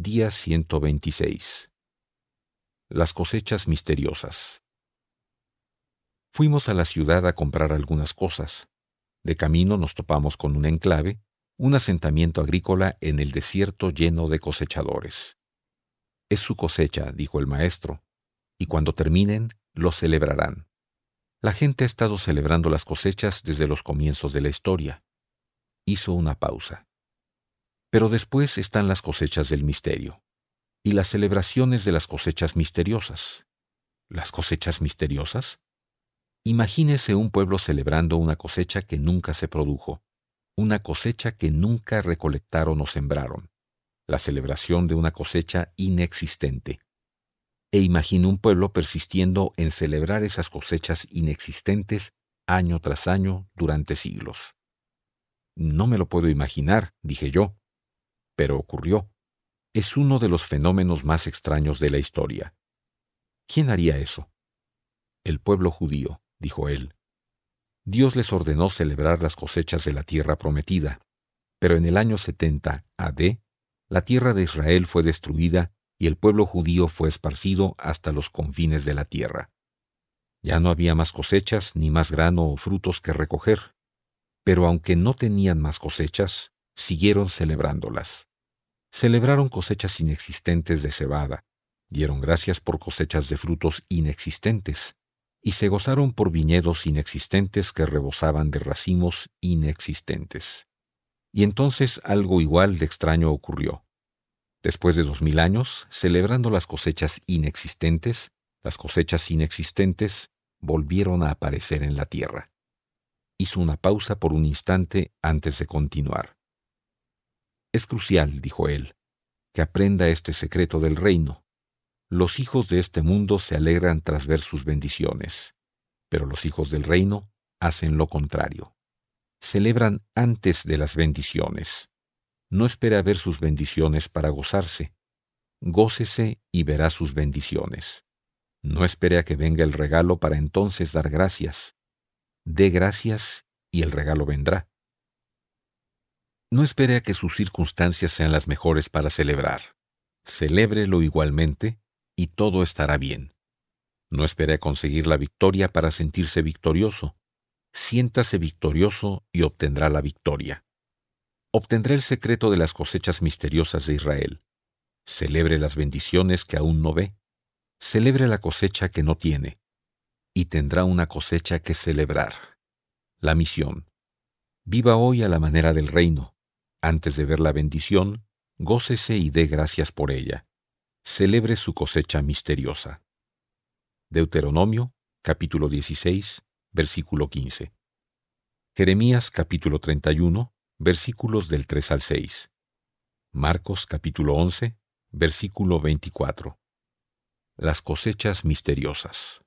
Día 126. Las cosechas misteriosas. Fuimos a la ciudad a comprar algunas cosas. De camino nos topamos con un enclave, un asentamiento agrícola en el desierto lleno de cosechadores. Es su cosecha, dijo el maestro, y cuando terminen, lo celebrarán. La gente ha estado celebrando las cosechas desde los comienzos de la historia. Hizo una pausa. Pero después están las cosechas del misterio y las celebraciones de las cosechas misteriosas. ¿Las cosechas misteriosas? Imagínese un pueblo celebrando una cosecha que nunca se produjo, una cosecha que nunca recolectaron o sembraron, la celebración de una cosecha inexistente. E imagine un pueblo persistiendo en celebrar esas cosechas inexistentes año tras año durante siglos. No me lo puedo imaginar, dije yo, pero ocurrió. Es uno de los fenómenos más extraños de la historia. ¿Quién haría eso? El pueblo judío, dijo él. Dios les ordenó celebrar las cosechas de la tierra prometida, pero en el año 70 AD, la tierra de Israel fue destruida y el pueblo judío fue esparcido hasta los confines de la tierra. Ya no había más cosechas ni más grano o frutos que recoger, pero aunque no tenían más cosechas, siguieron celebrándolas. Celebraron cosechas inexistentes de cebada, dieron gracias por cosechas de frutos inexistentes, y se gozaron por viñedos inexistentes que rebosaban de racimos inexistentes. Y entonces algo igual de extraño ocurrió. Después de dos mil años, celebrando las cosechas inexistentes, las cosechas inexistentes volvieron a aparecer en la tierra. Hizo una pausa por un instante antes de continuar. Es crucial, dijo él, que aprenda este secreto del reino. Los hijos de este mundo se alegran tras ver sus bendiciones, pero los hijos del reino hacen lo contrario. Celebran antes de las bendiciones. No espere a ver sus bendiciones para gozarse. Gócese y verá sus bendiciones. No espere a que venga el regalo para entonces dar gracias. Dé gracias y el regalo vendrá. No espere a que sus circunstancias sean las mejores para celebrar. Celébrelo igualmente y todo estará bien. No espere a conseguir la victoria para sentirse victorioso. Siéntase victorioso y obtendrá la victoria. Obtendrá el secreto de las cosechas misteriosas de Israel. Celebre las bendiciones que aún no ve. Celebre la cosecha que no tiene. Y tendrá una cosecha que celebrar. La misión. Viva hoy a la manera del reino. Antes de ver la bendición, gócese y dé gracias por ella. Celebre su cosecha misteriosa. Deuteronomio, capítulo 16, versículo 15. Jeremías, capítulo 31, versículos del 3 al 6. Marcos, capítulo 11, versículo 24. Las cosechas misteriosas.